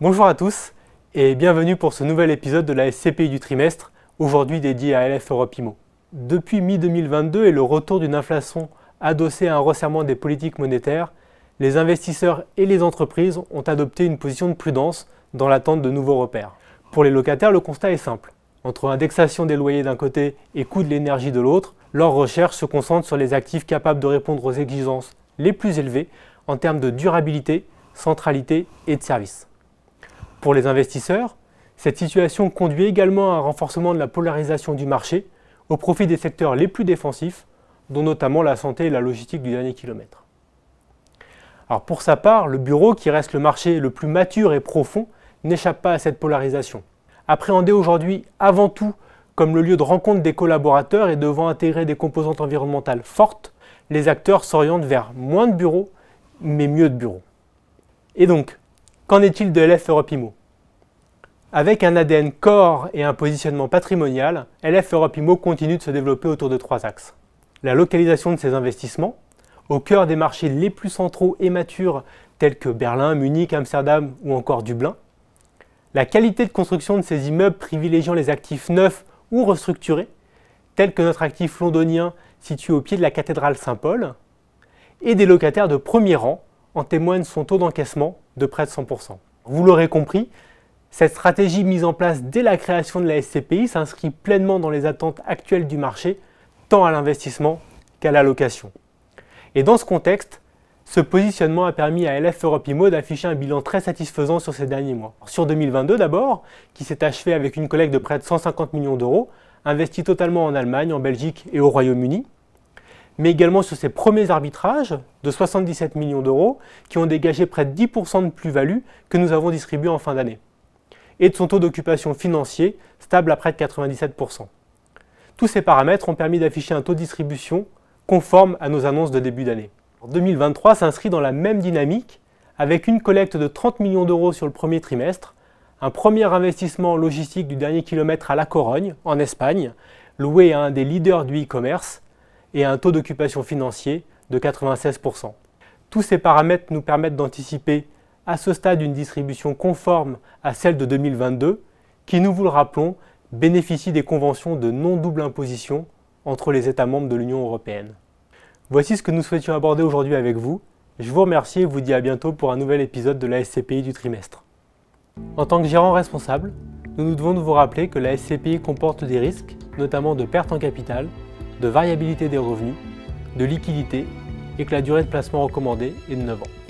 Bonjour à tous et bienvenue pour ce nouvel épisode de la SCPI du trimestre, aujourd'hui dédié à LF Europe IMO. Depuis mi-2022 et le retour d'une inflation adossée à un resserrement des politiques monétaires, les investisseurs et les entreprises ont adopté une position de prudence dans l'attente de nouveaux repères. Pour les locataires, le constat est simple. Entre indexation des loyers d'un côté et coût de l'énergie de l'autre, leurs recherche se concentre sur les actifs capables de répondre aux exigences les plus élevées en termes de durabilité, centralité et de service. Pour les investisseurs, cette situation conduit également à un renforcement de la polarisation du marché au profit des secteurs les plus défensifs, dont notamment la santé et la logistique du dernier kilomètre. Alors pour sa part, le bureau, qui reste le marché le plus mature et profond, n'échappe pas à cette polarisation appréhendé aujourd'hui avant tout comme le lieu de rencontre des collaborateurs et devant intégrer des composantes environnementales fortes, les acteurs s'orientent vers moins de bureaux, mais mieux de bureaux. Et donc, qu'en est-il de LF Europe IMO Avec un ADN corps et un positionnement patrimonial, LF Europe IMO continue de se développer autour de trois axes. La localisation de ses investissements, au cœur des marchés les plus centraux et matures tels que Berlin, Munich, Amsterdam ou encore Dublin, la qualité de construction de ces immeubles privilégiant les actifs neufs ou restructurés, tels que notre actif londonien situé au pied de la cathédrale Saint-Paul, et des locataires de premier rang, en témoignent son taux d'encaissement de près de 100%. Vous l'aurez compris, cette stratégie mise en place dès la création de la SCPI s'inscrit pleinement dans les attentes actuelles du marché, tant à l'investissement qu'à la location. Et dans ce contexte, ce positionnement a permis à LF Europe Imo d'afficher un bilan très satisfaisant sur ces derniers mois. Sur 2022 d'abord, qui s'est achevé avec une collecte de près de 150 millions d'euros, investie totalement en Allemagne, en Belgique et au Royaume-Uni, mais également sur ses premiers arbitrages de 77 millions d'euros qui ont dégagé près de 10% de plus-value que nous avons distribué en fin d'année, et de son taux d'occupation financier stable à près de 97%. Tous ces paramètres ont permis d'afficher un taux de distribution conforme à nos annonces de début d'année. 2023 s'inscrit dans la même dynamique, avec une collecte de 30 millions d'euros sur le premier trimestre, un premier investissement logistique du dernier kilomètre à La Corogne, en Espagne, loué à un des leaders du e-commerce, et un taux d'occupation financier de 96%. Tous ces paramètres nous permettent d'anticiper à ce stade une distribution conforme à celle de 2022, qui, nous vous le rappelons, bénéficie des conventions de non-double imposition entre les États membres de l'Union européenne. Voici ce que nous souhaitions aborder aujourd'hui avec vous. Je vous remercie et vous dis à bientôt pour un nouvel épisode de la SCPI du trimestre. En tant que gérant responsable, nous nous devons de vous rappeler que la SCPI comporte des risques, notamment de perte en capital, de variabilité des revenus, de liquidité et que la durée de placement recommandée est de 9 ans.